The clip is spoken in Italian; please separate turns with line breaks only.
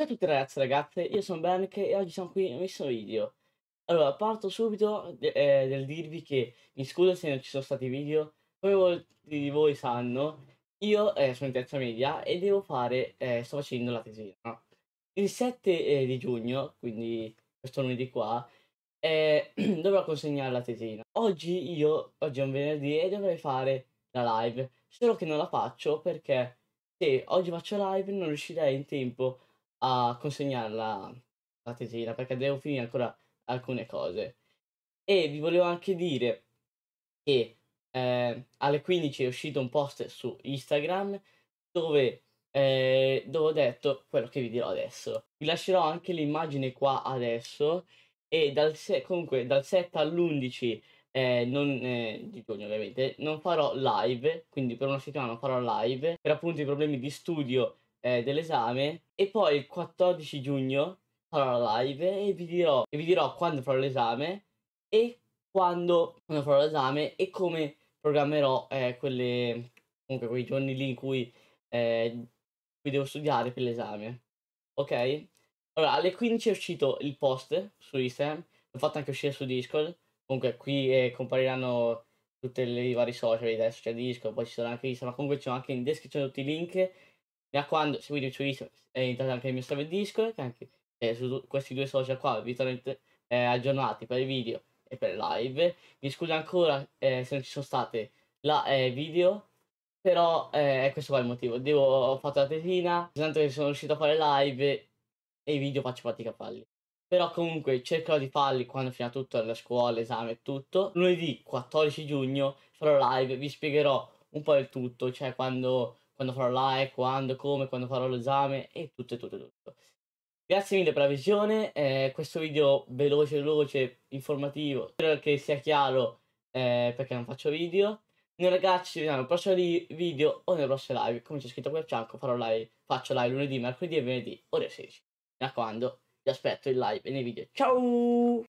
Ciao a tutti ragazzi e ragazze, io sono Bernick e oggi siamo qui in questo video. Allora, parto subito de eh, del dirvi che mi scuso se non ci sono stati video. Come molti di voi sanno, io eh, sono in terza media e devo fare, eh, sto facendo la tesina. No? Il 7 eh, di giugno, quindi questo lunedì qua, eh, dovrò consegnare la tesina. Oggi io, oggi è un venerdì e dovrei fare la live, solo che non la faccio perché se oggi faccio live non riuscirei in tempo a a consegnarla la tesina perché devo finire ancora alcune cose. E vi volevo anche dire che eh, alle 15 è uscito un post su Instagram dove, eh, dove ho detto quello che vi dirò adesso. Vi lascerò anche l'immagine qua adesso e dal se- comunque dal 7 all'11 eh, non, eh, di giugno ovviamente non farò live, quindi per una settimana non farò live per appunto i problemi di studio eh, dell'esame e poi il 14 giugno farò la live e vi dirò, e vi dirò quando farò l'esame e quando, quando farò l'esame e come programmerò eh, quelle, comunque quei giorni lì in cui, eh, cui devo studiare per l'esame. Ok? Allora, alle 15 è uscito il post su Instagram, l'ho fatto anche uscire su Discord, comunque qui eh, compariranno tutti i vari social, adesso c'è Discord, poi ci sarà anche Instagram, comunque c'è anche in descrizione tutti i link mi raccomando, seguitemi su Instagram e eh, entrate anche nel mio server Discord, che anche eh, su questi due social qua vi tenete eh, aggiornati per i video e per live. Mi scuso ancora eh, se non ci sono state la eh, video, però eh, è questo qua il motivo. Devo, ho fatto la tesina, tanto che sono riuscito a fare live e i video faccio fatica a farli. Però comunque cercherò di farli quando finirà tutto la scuola, l'esame e tutto. Lunedì 14 giugno farò live, vi spiegherò un po' il tutto, cioè quando quando farò live, quando, come, quando farò l'esame e tutto tutto tutto. Grazie mille per la visione, eh, questo video veloce, veloce, informativo, spero che sia chiaro eh, perché non faccio video. Noi ragazzi ci vediamo nel prossimo video o nelle prossime live, come c'è scritto qui a fianco, farò live, faccio live lunedì, mercoledì e venerdì, ore 16. Mi raccomando, vi aspetto in live e nei video. Ciao!